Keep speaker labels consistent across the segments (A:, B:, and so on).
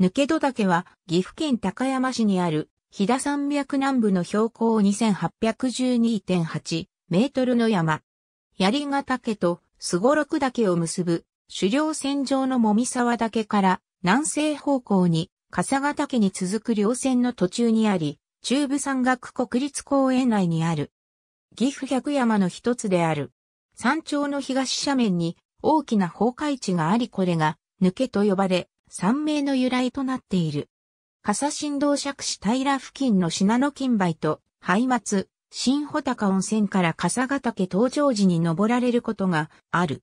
A: 抜け戸岳は岐阜県高山市にある飛騨山脈南部の標高2812.8メートルの山。槍ヶ岳とすごろく岳を結ぶ狩猟線上のもみ沢岳から南西方向に笠ヶ岳に続く稜線の途中にあり、中部山岳国立公園内にある。岐阜百山の一つである。山頂の東斜面に大きな崩壊地がありこれが抜けと呼ばれ、山名の由来となっている。笠振動釈子平付近の信濃金梅と、廃末、新穂高温泉から笠ヶ岳登場時に登られることがある。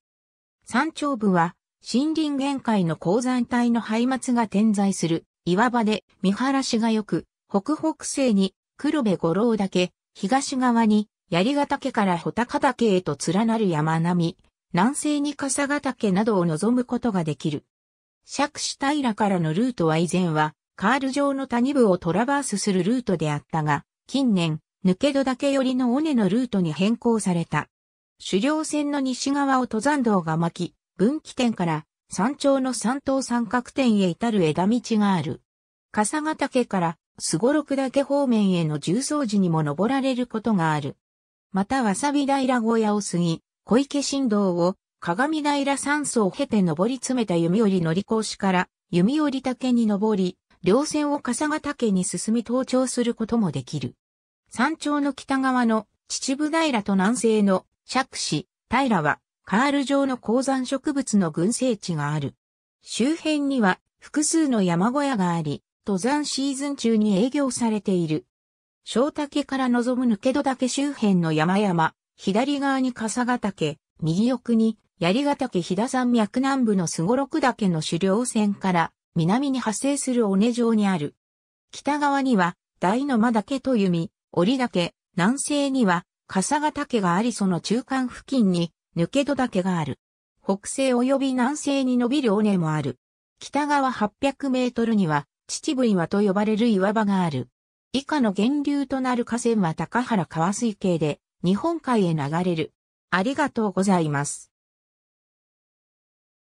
A: 山頂部は、森林限界の鉱山帯の廃末が点在する岩場で見晴らしが良く、北北西に黒部五郎岳、東側に槍ヶ岳から穂高岳へと連なる山並み、南西に笠ヶ岳などを望むことができる。釈子平からのルートは以前は、カール上の谷部をトラバースするルートであったが、近年、抜け戸だけ寄りの尾根のルートに変更された。狩猟船の西側を登山道が巻き、分岐点から山頂の山頭三角点へ至る枝道がある。笠ヶ岳からすごろく岳方面への重曹寺にも登られることがある。またわさび平小屋を過ぎ、小池新道を鏡平山荘を経て登り詰めた弓折乗り越しから弓折竹に登り、稜線を笠ヶ岳に進み登頂することもできる。山頂の北側の秩父平と南西の釈子、平はカール状の鉱山植物の群生地がある。周辺には複数の山小屋があり、登山シーズン中に営業されている。小竹から望む抜け戸岳周辺の山々、左側に笠ヶ岳、右奥に槍ヶ岳飛騨山脈南部のすごろく岳の狩猟線から南に発生する尾根状にある。北側には大の間岳と弓、折岳、南西には笠ヶ岳がありその中間付近に抜け戸岳がある。北西及び南西に伸びる尾根もある。北側800メートルには秩父岩と呼ばれる岩場がある。以下の源流となる河川は高原川水系で日本海へ流れる。ありがとうございます。